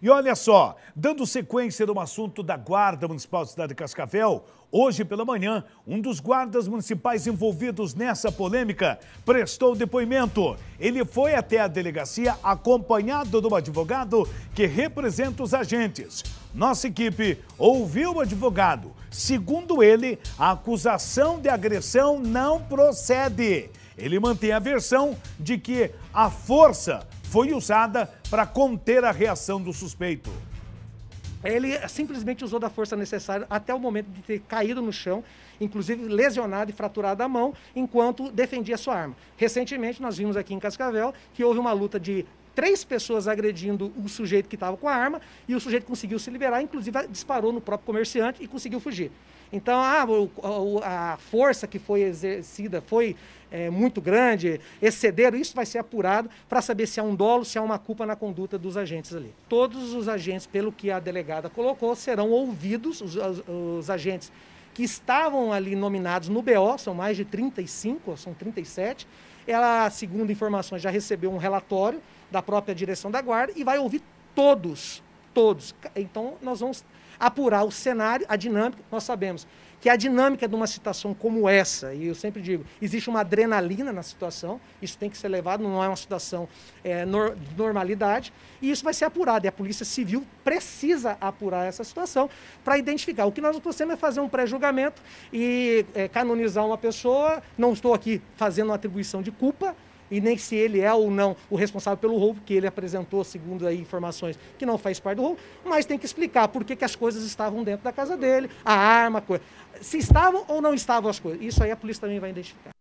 E olha só, dando sequência no assunto da Guarda Municipal da Cidade de Cascavel, hoje pela manhã, um dos guardas municipais envolvidos nessa polêmica prestou depoimento. Ele foi até a delegacia acompanhado de um advogado que representa os agentes. Nossa equipe ouviu o advogado. Segundo ele, a acusação de agressão não procede. Ele mantém a versão de que a força foi usada para conter a reação do suspeito. Ele simplesmente usou da força necessária até o momento de ter caído no chão, inclusive lesionado e fraturado a mão, enquanto defendia sua arma. Recentemente, nós vimos aqui em Cascavel que houve uma luta de três pessoas agredindo o sujeito que estava com a arma e o sujeito conseguiu se liberar, inclusive disparou no próprio comerciante e conseguiu fugir. Então, ah, a força que foi exercida foi é, muito grande, excederam, isso vai ser apurado para saber se há um dolo, se há uma culpa na conduta dos agentes ali. Todos os agentes, pelo que a delegada colocou, serão ouvidos, os, os, os agentes que estavam ali nominados no BO, são mais de 35, são 37. Ela, segundo informações, já recebeu um relatório da própria direção da guarda e vai ouvir todos, todos. Então, nós vamos apurar o cenário, a dinâmica, nós sabemos que a dinâmica de uma situação como essa, e eu sempre digo, existe uma adrenalina na situação, isso tem que ser levado, não é uma situação é, nor, de normalidade, e isso vai ser apurado, e a Polícia Civil precisa apurar essa situação para identificar. O que nós não podemos é fazer um pré-julgamento e é, canonizar uma pessoa, não estou aqui fazendo uma atribuição de culpa, e nem se ele é ou não o responsável pelo roubo, que ele apresentou, segundo aí informações, que não faz parte do roubo, mas tem que explicar por que, que as coisas estavam dentro da casa dele, a arma, coisa. se estavam ou não estavam as coisas. Isso aí a polícia também vai identificar.